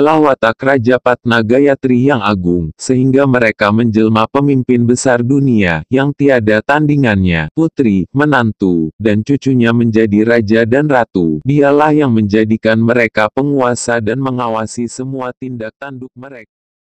adalah watak Raja Patnagayatri yang agung, sehingga mereka menjelma pemimpin besar dunia, yang tiada tandingannya, putri, menantu, dan cucunya menjadi raja dan ratu. Dialah yang menjadikan mereka penguasa dan mengawasi semua tindak tanduk mereka.